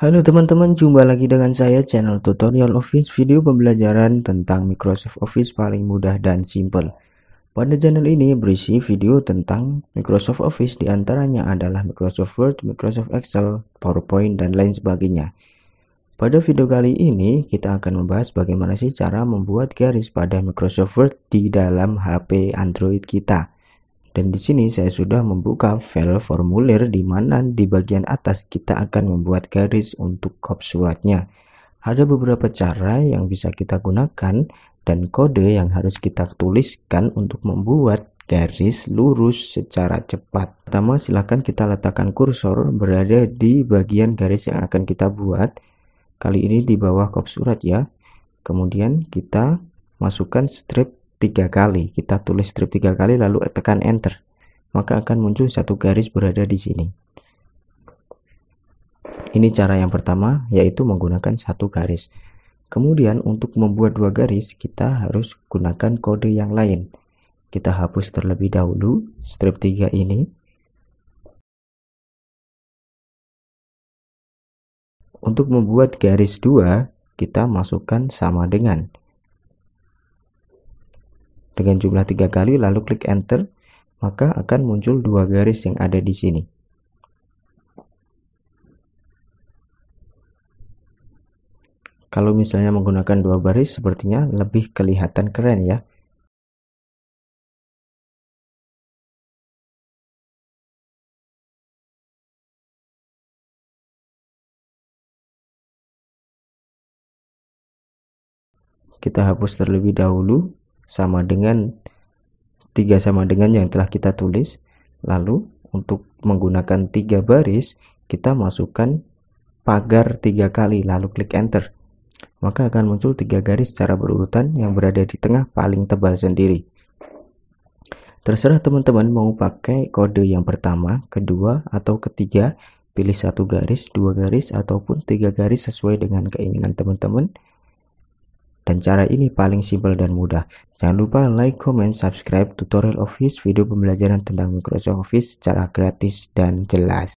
Halo teman-teman, jumpa lagi dengan saya channel tutorial Office video pembelajaran tentang Microsoft Office paling mudah dan simple. Pada channel ini berisi video tentang Microsoft Office diantaranya adalah Microsoft Word, Microsoft Excel, PowerPoint, dan lain sebagainya. Pada video kali ini kita akan membahas bagaimana sih cara membuat garis pada Microsoft Word di dalam HP Android kita. Dan di sini saya sudah membuka file formulir di mana di bagian atas kita akan membuat garis untuk kop suratnya. Ada beberapa cara yang bisa kita gunakan dan kode yang harus kita tuliskan untuk membuat garis lurus secara cepat. Pertama silahkan kita letakkan kursor berada di bagian garis yang akan kita buat. Kali ini di bawah kop surat ya. Kemudian kita masukkan strip tiga kali kita tulis strip tiga kali lalu tekan enter maka akan muncul satu garis berada di sini ini cara yang pertama yaitu menggunakan satu garis kemudian untuk membuat dua garis kita harus gunakan kode yang lain kita hapus terlebih dahulu strip 3 ini untuk membuat garis dua kita masukkan sama dengan dengan jumlah tiga kali lalu klik enter maka akan muncul dua garis yang ada di sini. Kalau misalnya menggunakan dua baris sepertinya lebih kelihatan keren ya. Kita hapus terlebih dahulu sama dengan 3 sama dengan yang telah kita tulis. Lalu untuk menggunakan tiga baris, kita masukkan pagar tiga kali lalu klik enter. Maka akan muncul tiga garis secara berurutan yang berada di tengah paling tebal sendiri. Terserah teman-teman mau pakai kode yang pertama, kedua, atau ketiga. Pilih satu garis, dua garis, ataupun tiga garis sesuai dengan keinginan teman-teman. Dan cara ini paling simpel dan mudah. Jangan lupa like, comment, subscribe tutorial Office video pembelajaran tentang Microsoft Office secara gratis dan jelas.